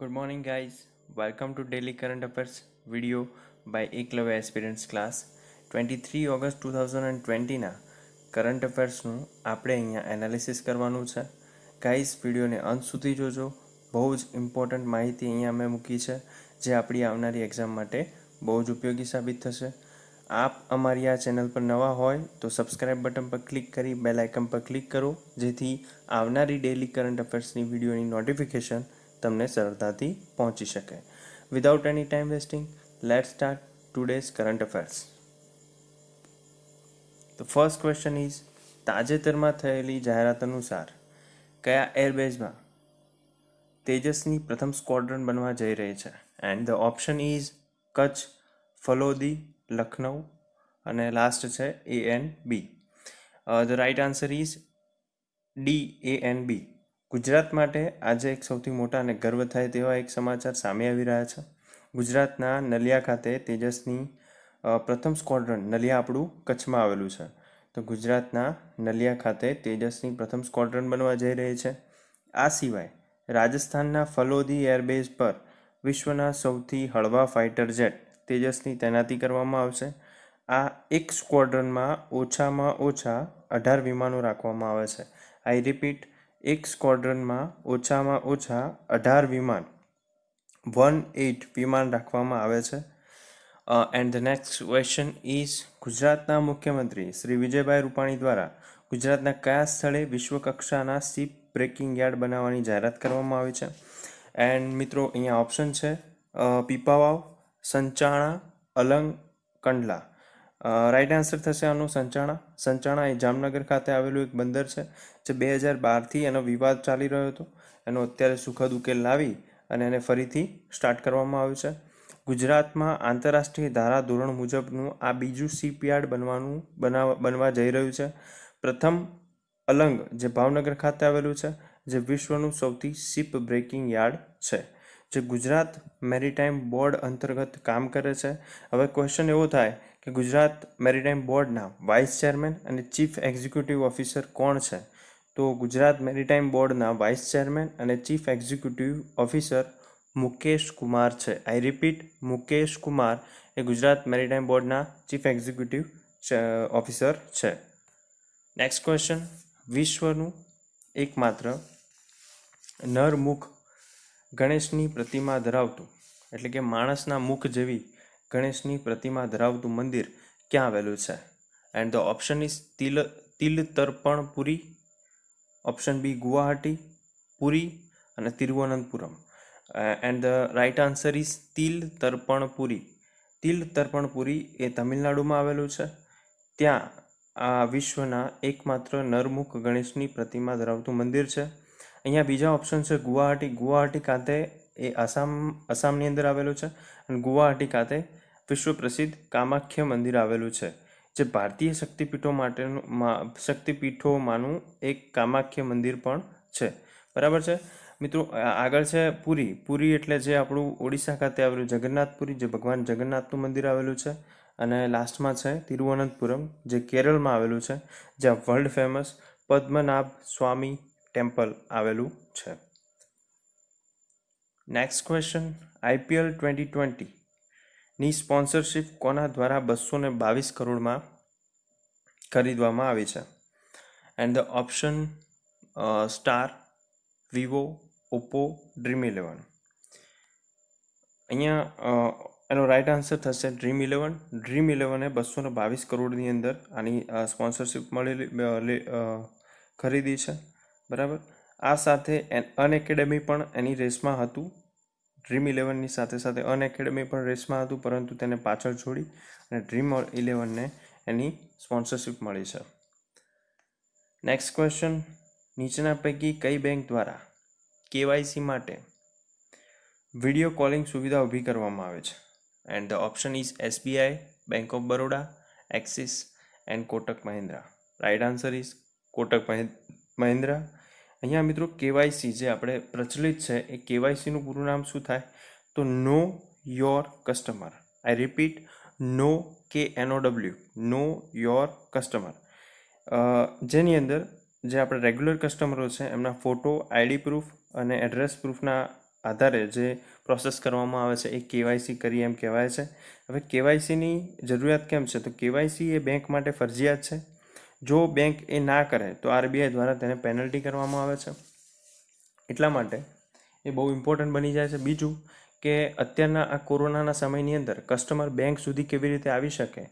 good morning guys, welcome to daily current affairs video by Eklavya experience class twenty three August two thousand ટ્વેન્ટીના current અફેર્સનું આપણે અહીંયા analysis કરવાનું છે guys વિડીયોને અંત સુધી જોજો બહુ જ ઇમ્પોર્ટન્ટ માહિતી અહીંયા અમે મૂકી છે જે આપણી આવનારી એક્ઝામ માટે બહુ જ ઉપયોગી સાબિત થશે આપ અમારી આ ચેનલ પર નવા હોય તો સબસ્ક્રાઇબ બટન પર ક્લિક કરી બેલ આઇકન પર ક્લિક કરો જેથી આવનારી ડેલી કરંટ અફેર્સની વિડીયોની નોટિફિકેશન તમને સરળતાથી પહોંચી શકે without any time wasting let start today's current affairs તો ફર્સ્ટ ક્વેશ્ચન ઇઝ તાજેતરમાં થયેલી જાહેરાત અનુસાર કયા એરબેઝમાં તેજસની પ્રથમ સ્ક્વોડ્રન બનવા જઈ રહી છે and the option is Kutch Phalodi Lucknow અને લાસ્ટ છે A and B the right answer is D A and B Gujarat માટે આજે એક સૌથી મોટા અને ગર્વ થાય તેવા એક સમાચાર સામે આવી રહ્યા છે ગુજરાતના નલિયા ખાતે તેજસની પ્રથમ સ્કોડ્રન નલિયા આપણું કચ્છમાં આવેલું છે તો ગુજરાતના નલિયા ખાતે તેજસની પ્રથમ સ્કોડ્રન બનવા જઈ રહી છે આ સિવાય રાજસ્થાનના ફલોદી એરબેઝ પર વિશ્વના સૌથી હળવા ફાઇટર જેટ તેજસની તૈનાતી કરવામાં આવશે આ એક સ્કોડ્રનમાં ઓછામાં ઓછા અઢાર વિમાનો રાખવામાં આવે છે આઈ રિપીટ એક સ્ક્વોડ્રનમાં ઓછામાં ઓછા અઢાર વિમાન વન એટ વિમાન રાખવામાં આવે છે and the next question is ગુજરાતના મુખ્યમંત્રી શ્રી વિજયભાઈ રૂપાણી દ્વારા ગુજરાતના કયા સ્થળે વિશ્વકક્ષાના સીપ બ્રેકિંગ યાર્ડ બનાવવાની જાહેરાત કરવામાં આવી છે એન્ડ મિત્રો અહીંયા ઓપ્શન છે પીપાવાવ સંચાણા અલંગ કંડલા રાઈટ આન્સર થશે આનું સંચાણા સંચાણા એ જામનગર ખાતે આવેલું એક બંદર છે જે બે હજાર બારથી એનો વિવાદ ચાલી રહ્યો હતો એનો અત્યારે સુખદ ઉકેલ લાવી અને એને ફરીથી સ્ટાર્ટ કરવામાં આવ્યું છે ગુજરાતમાં આંતરરાષ્ટ્રીય ધારા ધોરણ મુજબનું આ બીજું શિપયાર્ડ બનવાનું બનાવ બનવા જઈ રહ્યું છે પ્રથમ અલંગ જે ભાવનગર ખાતે આવેલું છે જે વિશ્વનું સૌથી શિપ બ્રેકિંગ યાર્ડ છે જે ગુજરાત મેરીટાઈમ બોર્ડ અંતર્ગત કામ કરે છે હવે ક્વેશ્ચન એવો થાય કે ગુજરાત મેરીટાઈમ બોર્ડના વાઇસ ચેરમેન અને ચીફ એક્ઝિક્યુટિવ ઓફિસર કોણ છે તો ગુજરાત મેરીટાઈમ બોર્ડના વાઇસ ચેરમેન અને chief executive officer Mukesh Kumar છે આઈ રિપીટ મુકેશ કુમાર એ ગુજરાત મેરીટાઈમ બોર્ડના ચીફ એક્ઝિક્યુટિવ ઓફિસર છે નેક્સ્ટ ક્વેશ્ચન વિશ્વનું એકમાત્ર નરમુખ ગણેશની પ્રતિમા ધરાવતું એટલે કે માણસના મુખ જેવી ગણેશની પ્રતિમા ધરાવતું મંદિર ક્યાં આવેલું છે and the option is Til Tilatarpanpuri option B Guwahati Puri અને Thiruvananthapuram and uh, the right answer is Tilatarpanpuri Tilatarpanpuri એ તમિલનાડુમાં આવેલું છે ત્યાં આ વિશ્વના એકમાત્ર નરમુખ ગણેશની પ્રતિમા ધરાવતું મંદિર છે અહીંયા બીજા ઓપ્શન છે ગુવાહાટી ગુવાહાટી ખાતે એ આસામ આસામની અંદર આવેલું છે અને ગુવાહાટી ખાતે વિશ્વ પ્રસિદ્ધ કામાખ્ય મંદિર આવેલું છે જે ભારતીય શક્તિપીઠો માટેનું શક્તિપીઠોમાંનું એક કામાખ્ય મંદિર પણ છે બરાબર છે મિત્રો આગળ છે પુરી પુરી એટલે જે આપણું ઓડિશા ખાતે આવેલું જગન્નાથપુરી જે ભગવાન જગન્નાથનું મંદિર આવેલું છે અને લાસ્ટમાં છે તિરુવનંતપુરમ જે કેરળમાં આવેલું છે જ્યાં world famous Padmanabha Swamy temple આવેલું છે next question IPL twenty twenty ની સ્પોન્સરશિપ કોના દ્વારા બસો ને બાવીસ કરોડમાં ખરીદવામાં આવી છે and the option Star Vivo Oppo Dream Eleven અહીંયા એનો રાઇટ આન્સર થશે ડ્રીમ ઇલેવન ડ્રીમ ઇલેવને બસો ને બાવીસ કરોડની અંદર આની સ્પોન્સરશિપ મળેલી ખરીદી છે બરાબર આ સાથે એન એકેડેમી પણ એની રેસમાં હતું ડ્રીમ ઇલેવનની સાથે સાથે અનએકેડમી પણ રેસમાં હતું પરંતુ તેને પાછળ છોડી અને ડ્રીમ ઇલેવનને એની સ્પોન્સરશિપ મળી છે નેક્સ્ટ ક્વેશ્ચન નીચેના પૈકી કઈ બેંક દ્વારા કેવાયસી માટે વિડીયો કોલિંગ સુવિધા ઊભી કરવામાં આવે છે and the option is SBI bank of Baroda Axis and Kotak Mahindra right answer is Kotak Mahindra અહીંયા મિત્રો કેવાયસી જે આપણે પ્રચલિત છે એ કેવાયસીનું પૂરું નામ શું થાય તો know your customer I repeat know K N O W know your customer જેની અંદર જે આપણે રેગ્યુલર કસ્ટમરો છે એમના ફોટો આઈડી પ્રૂફ અને એડ્રેસ પ્રૂફના આધારે જે પ્રોસેસ કરવામાં આવે છે એ કેવાયસી કરી એમ કહેવાય છે હવે કેવાયસીની જરૂરિયાત કેમ છે તો કેવાયસી એ બેંક માટે ફરજિયાત છે જો બેંક એ ના કરે તો આરબીઆઈ દ્વારા તેને પેનલ્ટી કરવામાં આવે છે એટલા માટે એ બહુ ઇમ્પોર્ટન્ટ બની જાય છે બીજું કે અત્યારના આ કોરોનાના સમયની અંદર કસ્ટમર બેંક સુધી કેવી રીતે આવી શકે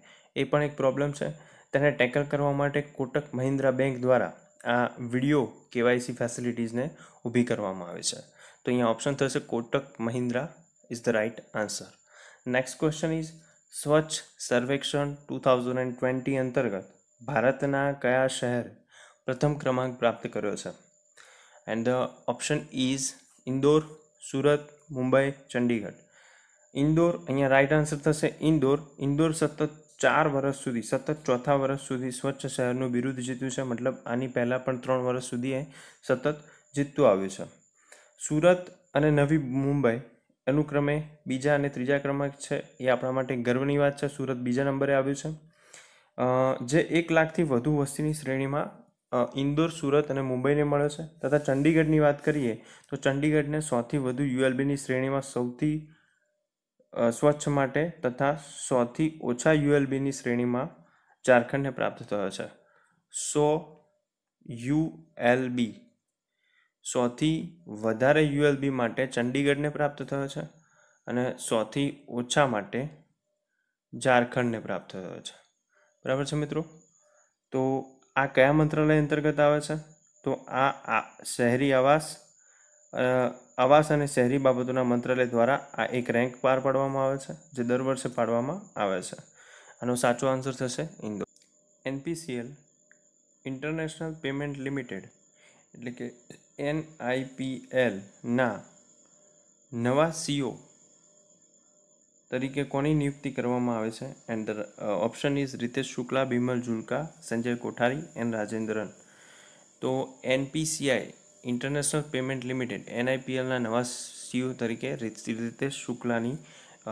એ પણ એક પ્રોબ્લેમ છે તેને ટેકલ કરવા માટે કોટક મહિન્દ્રા બેંક દ્વારા આ વિડીયો કેવાયસી ફેસિલિટીઝને ઊભી કરવામાં આવે છે તો અહીંયા ઓપ્શન થશે Kotak Mahindra is the right answer next question is Swachh Survekshan two thousand and twenty અંતર્ગત ભારતના કયા શહેર પ્રથમ ક્રમાંક પ્રાપ્ત કર્યો છે and the option is Indore Surat Mumbai Chandigarh Indore અહીંયા રાઇટ આન્સર થશે ઇન્દોર ઇન્દોર સતત ચાર વર્ષ સુધી સતત ચોથા વર્ષ સુધી સ્વચ્છ શહેરનું બિરુદ જીત્યું છે મતલબ આની પહેલાં પણ ત્રણ વર્ષ સુધી એ સતત જીતતું આવ્યું છે સુરત અને નવી મુંબઈ અનુક્રમે બીજા અને ત્રીજા ક્રમાંક છે એ આપણા માટે ગર્વની વાત છે સુરત બીજા નંબરે આવ્યું છે જે એક લાખથી વધુ વસ્તીની શ્રેણીમાં ઇન્દોર સુરત અને મુંબઈને મળે છે તથા ચંડીગઢની વાત કરીએ તો ચંડીગઢને સોથી વધુ યુએલબીની શ્રેણીમાં સૌથી સ્વચ્છ માટે તથા સોથી ઓછા યુએલબીની શ્રેણીમાં ઝારખંડને પ્રાપ્ત થયો છે સો યુએલબી સોથી વધારે યુએલબી માટે ચંડીગઢને પ્રાપ્ત થયો છે અને સોથી ઓછા માટે ઝારખંડને પ્રાપ્ત થયો છે બરાબર છે મિત્રો તો આ કયા મંત્રાલય અંતર્ગત આવે છે તો આ શહેરી આવાસ આવાસ અને શહેરી બાબતોના મંત્રાલય દ્વારા આ એક રેન્ક પાર પાડવામાં આવે છે જે દર વર્ષે પાડવામાં આવે છે આનો સાચો આન્સર થશે Indore NPCL international payment limited એટલે કે એનઆઈપીએલના નવા સીઓ તરીકે કોની નિયુક્તિ કરવામાં આવે છે and the option is Ritesh Shukla Bimal Julka Sanjay Kothari and Rajendran તો એનપીસીઆઈ ઇન્ટરનેશનલ પેમેન્ટ લિમિટેડ એનઆઈપીએલના નવા સીઓ e તરીકે રિતેશ શુક્લાની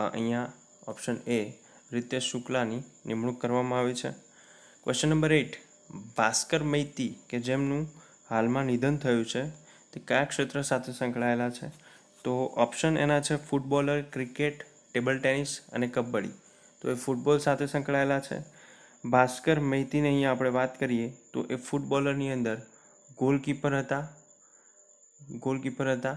અહીંયા ઓપ્શન એ રીતેશ શુક્લાની નિમણૂક કરવામાં આવી છે question number eight Bhaskar Maiti કે જેમનું હાલમાં નિધન થયું છે તે કયા ક્ષેત્ર સાથે સંકળાયેલા છે તો ઓપ્શન એના છે ફૂટબોલર ક્રિકેટ ટેબલ ટેનિસ અને કબડ્ડી તો એ ફૂટબોલ સાથે સંકળાયેલા છે ભાસ્કર મૈતીની અહીંયા આપણે વાત કરીએ તો એ ફૂટબોલરની અંદર ગોલકીપર હતા ગોલકીપર હતા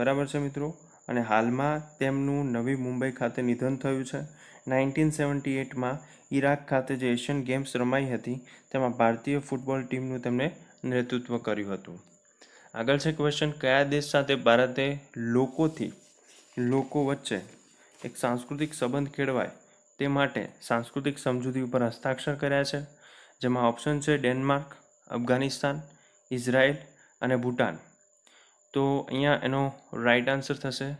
બરાબર છે મિત્રો અને હાલમાં તેમનું નવી મુંબઈ ખાતે નિધન થયું છે નાઇન્ટીન સેવન્ટી એટમાં ઈરાક ખાતે જે એશિયન ગેમ્સ રમાઈ હતી તેમાં ભારતીય ફૂટબોલ ટીમનું તેમણે નેતૃત્વ કર્યું હતું આગળ છે ક્વેશ્ચન કયા દેશ સાથે ભારતે લોકોથી લોકો વચ્ચે એક સાંસ્કૃતિક સંબંધ કેળવાય તે માટે સાંસ્કૃતિક સમજૂતી ઉપર હસ્તાક્ષર કર્યા છે જેમાં ઓપ્શન છે ડેનમાર્ક અફઘાનિસ્તાન ઇઝરાયલ અને ભૂટાન તો અહીંયા એનો રાઇટ આન્સર થશે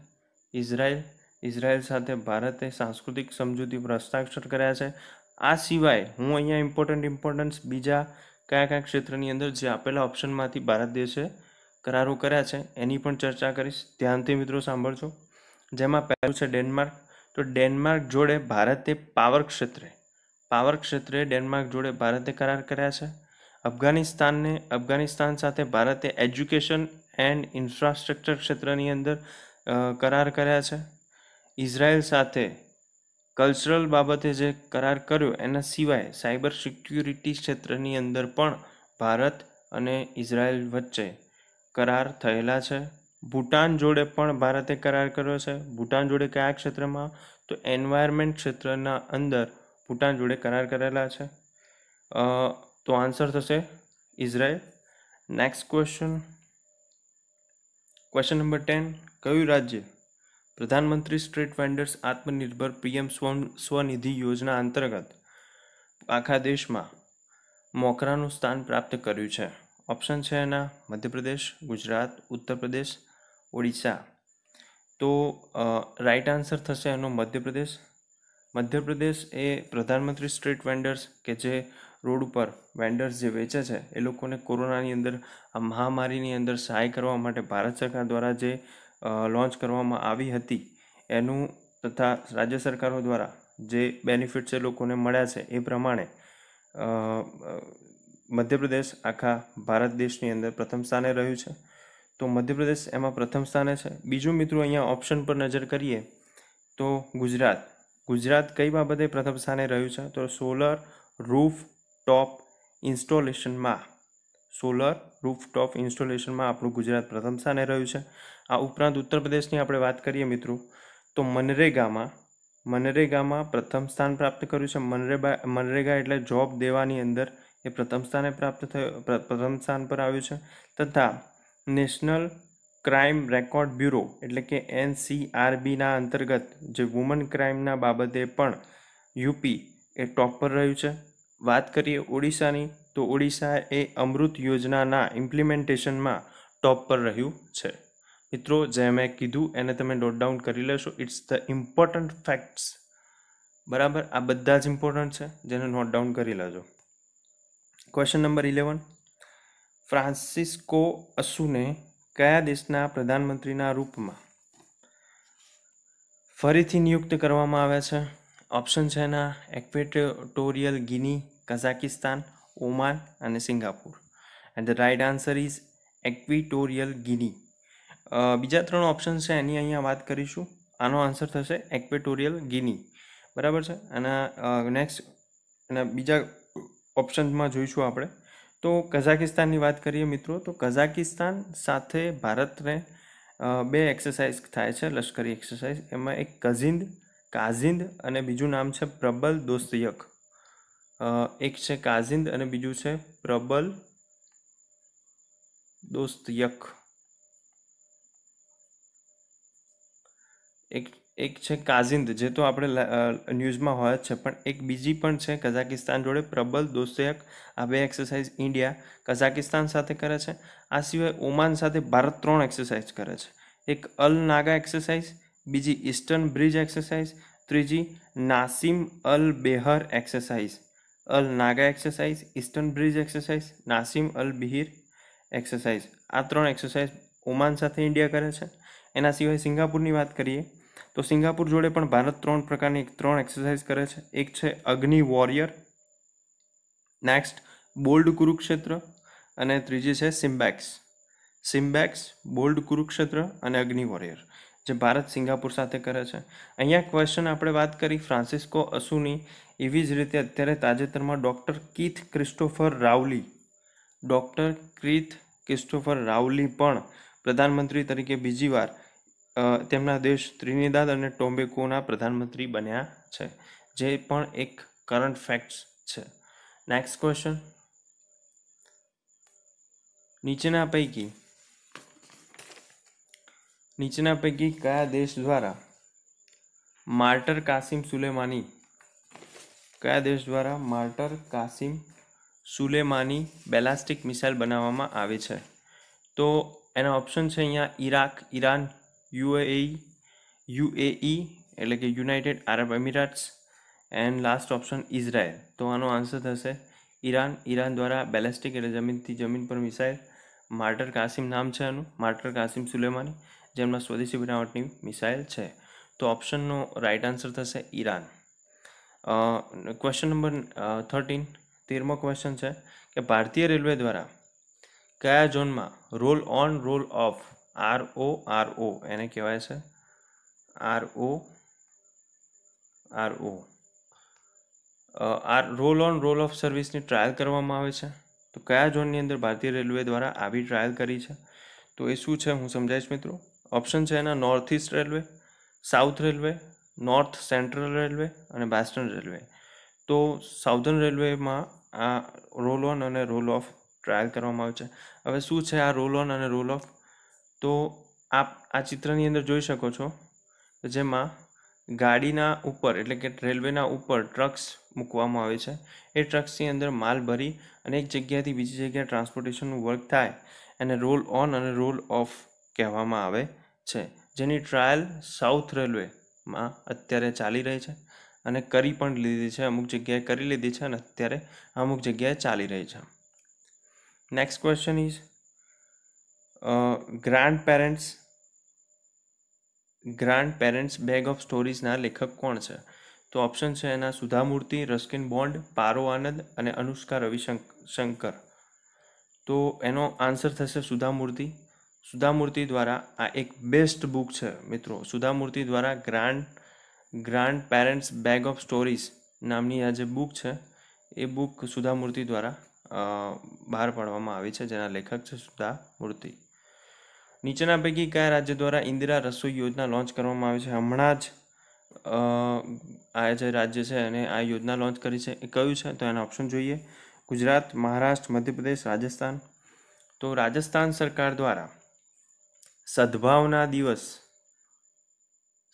ઇઝરાયલ ઇઝરાયલ સાથે ભારતે સાંસ્કૃતિક સમજૂતી ઉપર હસ્તાક્ષર કર્યા છે આ સિવાય હું અહીંયા ઇમ્પોર્ટન્ટ ઇમ્પોર્ટન્સ બીજા કયા કયા ક્ષેત્રની અંદર જે આપેલા ઓપ્શનમાંથી ભારત દેશે કરારો કર્યા છે એની પણ ચર્ચા કરીશ ધ્યાનથી મિત્રો સાંભળજો જેમાં પહેલું છે ડેનમાર્ક તો ડેનમાર્ક જોડે ભારતે પાવર ક્ષેત્રે પાવર ક્ષેત્રે ડેનમાર્ક જોડે ભારતે કરાર કર્યા છે અફઘાનિસ્તાનને અફઘાનિસ્તાન સાથે ભારતે એજ્યુકેશન એન્ડ ઇન્ફ્રાસ્ટ્રક્ચર ક્ષેત્રની અંદર કરાર કર્યા છે ઇઝરાયલ સાથે કલ્ચરલ બાબતે જે કરાર કર્યો એના સિવાય સાયબર સિક્યુરિટી ક્ષેત્રની અંદર પણ ભારત અને ઇઝરાયલ વચ્ચે કરાર થયેલા છે ભૂટાન જોડે પણ ભારતે કરાર કર્યો છે ભૂટાન જોડે કયા ક્ષેત્રમાં તો એન્વાયરમેન્ટ ક્ષેત્રના અંદર ભૂટાન જોડે કરાર કરેલા છે તો આન્સર થશે Israel next question question number ten કયું રાજ્ય પ્રધાનમંત્રી સ્ટ્રીટ વેન્ડર્સ આત્મનિર્ભર પીએમ સ્વ સ્વનિધિ યોજના અંતર્ગત આખા દેશમાં મોકરાનું સ્થાન પ્રાપ્ત કર્યું છે ઓપ્શન છે એના મધ્યપ્રદેશ ગુજરાત ઉત્તર પ્રદેશ ઓડિશા તો રાઈટ આન્સર થશે એનો મધ્યપ્રદેશ મધ્યપ્રદેશ એ પ્રધાનમંત્રી સ્ટ્રીટ વેન્ડર્સ કે જે રોડ ઉપર વેન્ડર્સ જે વેચે છે એ લોકોને કોરોનાની અંદર આ મહામારીની અંદર સહાય કરવા માટે ભારત સરકાર દ્વારા જે લોન્ચ કરવામાં આવી હતી એનું તથા રાજ્ય સરકારો દ્વારા જે બેનિફિટ્સ એ લોકોને મળ્યા છે એ પ્રમાણે મધ્યપ્રદેશ આખા ભારત દેશની અંદર પ્રથમ સ્થાને રહ્યું છે તો મધ્યપ્રદેશ એમાં પ્રથમ સ્થાને છે બીજું મિત્રો અહીંયા ઓપ્શન પર નજર કરીએ તો ગુજરાત ગુજરાત કઈ બાબતે પ્રથમ સ્થાને રહ્યું છે તો સોલર રૂફ ટોપ ઇન્સ્ટોલેશનમાં સોલર રૂફ ટોપ ઇન્સ્ટોલેશનમાં આપણું ગુજરાત પ્રથમ સ્થાને રહ્યું છે આ ઉપરાંત ઉત્તર પ્રદેશની આપણે વાત કરીએ મિત્રો તો મનરેગામાં મનરેગામાં પ્રથમ સ્થાન પ્રાપ્ત કર્યું છે મનરેબા મનરેગા એટલે જોબ દેવાની અંદર એ પ્રથમ સ્થાને પ્રાપ્ત થયું પ્રથમ સ્થાન પર આવ્યું છે તથા નેશનલ ક્રાઇમ રેકોર્ડ બ્યુરો એટલે કે એનસીઆરબીના અંતર્ગત જે વુમન ક્રાઇમના બાબતે પણ યુપી એ ટોપ પર રહ્યું છે વાત કરીએ ઓડિશાની તો ઓડિશા એ અમૃત યોજનાના ઇમ્પ્લિમેન્ટેશનમાં ટોપ પર રહ્યું છે મિત્રો જે મેં કીધું એને તમે નોટ ડાઉન કરી લેશો ઇટ્સ ધ ઇમ્પોર્ટન્ટ ફેક્ટ્સ બરાબર આ બધા જ ઇમ્પોર્ટન્ટ છે જેને નોટ ડાઉન કરી લેજો question number eleven Francisco Asue કયા દેશના પ્રધાનમંત્રીના રૂપમાં ફરીથી નિયુક્ત કરવામાં આવ્યા છે ઓપ્શન છે એના એક્વેટોરિયલ ગિની કઝાકિસ્તાન ઓમાન અને Singapore and the right answer is Equatorial Guinea બીજા ત્રણ ઓપ્શન છે એની અહીંયા વાત કરીશું આનો આન્સર થશે એક્વેટોરિયલ ગિની બરાબર છે અને નેક્સ્ટ અને બીજા ઓપ્શનમાં જોઈશું આપણે તો કઝાકિસ્તાનની વાત કરીએ મિત્રો તો કઝાકિસ્તાન સાથે ભારતને બે એક્સરસાઇઝ થાય છે લશ્કરી એક્સરસાઇઝ એમાં એક કઝિંદ કાઝિંદ અને બીજું નામ છે પ્રબલ દોસ્તયક એક છે કાઝિંદ અને બીજું છે પ્રબલ દોસ્તયક એક એક છે કાઝિંદ જે તો આપણે ન્યૂઝમાં હોય જ છે પણ એક બીજી પણ છે કઝાકિસ્તાન જોડે પ્રબલ દોસ્તયક આ બે એક્સરસાઇઝ ઇન્ડિયા કઝાકિસ્તાન સાથે કરે છે આ સિવાય ઓમાન સાથે ભારત ત્રણ એક્સરસાઇઝ કરે છે એક અલ નાગા એક્સરસાઇઝ બીજી ઇસ્ટર્ન બ્રિજ એક્સરસાઇઝ ત્રીજી Naseem Al Bahr exercise Al Najah exercise Eastern Bridge exercise Naseem Al Bahr exercise આ ત્રણ એક્સરસાઇઝ ઓમાન સાથે ઇન્ડિયા કરે છે એના સિવાય સિંગાપુરની વાત કરીએ તો સિંગાપુર જોડે પણ ભારત ત્રણ પ્રકારની ત્રણ એક્સરસાઇઝ કરે છે એક છે અગ્નિ વોરિયર નેક્સ્ટ બોલ્ડ કુરુક્ષેત્ર અને ત્રીજી છે સિમ્બેક્સ સિમ્બેક્સ બોલ્ડ કુરુક્ષેત્ર અને અગ્નિ વોરિયર જે ભારત સિંગાપુર સાથે કરે છે અહીંયા ક્વેશ્ચન આપણે વાત કરી ફ્રાન્સિસ્કો અસુની એવી જ રીતે અત્યારે તાજેતરમાં doctor Keith Christopher Rowley doctor Keith Christopher Rowley પણ પ્રધાનમંત્રી તરીકે બીજી વાર તેમના દેશ ત્રિનિદાદ અને ટોમ્બેકોના પ્રધાનમંત્રી બન્યા છે જે પણ એક કરંટ ફેક્ટ્સ છે નેક્સ્ટ ક્વેશ્ચન નીચેના પૈકી નીચેના પૈકી કયા દેશ દ્વારા માર્ટર કાસિમ સુલેમાની કયા દેશ દ્વારા માર્ટર કાસિમ સુલેમાની બેલાસ્ટિક મિસાઇલ બનાવવામાં આવે છે તો એના ઓપ્શન છે અહીંયા Iraq Iran UAE UAE e, e, એટલે કે United Arab Emirates and last option Israel તો આનો આન્સર થશે ઈરાન ઈરાન દ્વારા બેલેસ્ટિક એટલે જમીનથી જમીન પર મિસાઇલ માર્ટર કાસિમ નામ છે આનું માર્ટર કાસિમ સુલેમાની જેમના સ્વદેશી બનાવટની મિસાઇલ છે તો ઓપ્શનનો રાઇટ આન્સર થશે ઈરાન ક્વેશ્ચન નંબર થર્ટીન તેરમો ક્વેશ્ચન છે કે ભારતીય રેલવે દ્વારા કયા ઝોનમાં roll on roll off R O R O એને કહેવાય છે આર ઓ આર ઓ આ રોલ ઓન રોલ ઓફ સર્વિસની ટ્રાયલ કરવામાં આવે છે તો કયા ઝોનની અંદર ભારતીય રેલવે દ્વારા આવી ટ્રાયલ કરી છે તો એ શું છે હું સમજાવીશ મિત્રો ઓપ્શન છે એના north east railway south railway north central railway અને વેસ્ટર્ન રેલવે તો સાઉધર્ન રેલવેમાં આ રોલ ઓન અને રોલ ઓફ ટ્રાયલ કરવામાં આવે છે હવે શું છે આ રોલ ઓન અને રોલ ઓફ તો આપ આ ચિત્રની અંદર જોઈ શકો છો જેમાં ગાડીના ઉપર એટલે કે રેલવેના ઉપર ટ્રક્સ મૂકવામાં આવે છે એ ટ્રક્સની અંદર માલ ભરી અને એક જગ્યાથી બીજી જગ્યાએ ટ્રાન્સપોર્ટેશનનું વર્ક થાય એને રોલ ઓન અને રોલ ઓફ કહેવામાં આવે છે જેની ટ્રાયલ સાઉથ રેલવેમાં અત્યારે ચાલી રહી છે અને કરી પણ લીધી છે અમુક જગ્યાએ કરી લીધી છે અને અત્યારે અમુક જગ્યાએ ચાલી રહી છે next question is grandparents grandparents bag of સ્ટોરીઝના લેખક કોણ છે તો ઓપ્શન છે એના સુધામૂર્તિ રસ્કિન બોન્ડ પારો આનંદ અને અનુષ્કા રવિશંકર તો એનો આન્સર થશે સુધામૂર્તિ સુધામૂર્તિ દ્વારા આ એક બેસ્ટ બુક છે મિત્રો સુધામૂર્તિ દ્વારા grand grandparents bag of stories નામની આ જે બુક છે એ બુક સુધામૂર્તિ દ્વારા બહાર પાડવામાં આવી છે જેના લેખક છે સુધામૂર્તિ નીચેના પૈકી કયા રાજ્ય દ્વારા ઇન્દિરા રસોઈ યોજના લોન્ચ કરવામાં આવી છે હમણાં જ આ જે રાજ્ય છે અને આ યોજના લોન્ચ કરી છે એ કયું છે તો એના ઓપ્શન જોઈએ ગુજરાત મહારાષ્ટ્ર મધ્યપ્રદેશ રાજસ્થાન તો રાજસ્થાન સરકાર દ્વારા સદભાવના દિવસ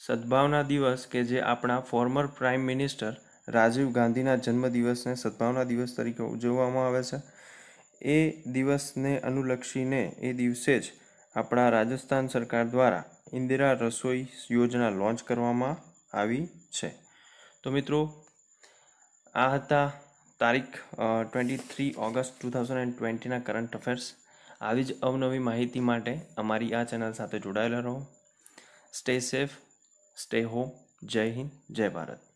સદભાવના દિવસ કે જે આપણા ફોર્મર પ્રાઇમ મિનિસ્ટર રાજીવ ગાંધીના જન્મદિવસને સદભાવના દિવસ તરીકે ઉજવવામાં આવે છે એ દિવસને અનુલક્ષીને એ દિવસે જ આપણા રાજસ્થાન સરકાર દ્વારા ઇન્દિરા રસોઈ યોજના લોન્ચ કરવામાં આવી છે તો મિત્રો આ હતા તારીખ twenty three August two thousand and ટ્વેન્ટીના કરંટ અફેર્સ આવી જ અવનવી માહિતી માટે અમારી આ ચેનલ સાથે જોડાયેલા રહો સ્ટે સેફ સ્ટે હોમ જય હિન્દ જય ભારત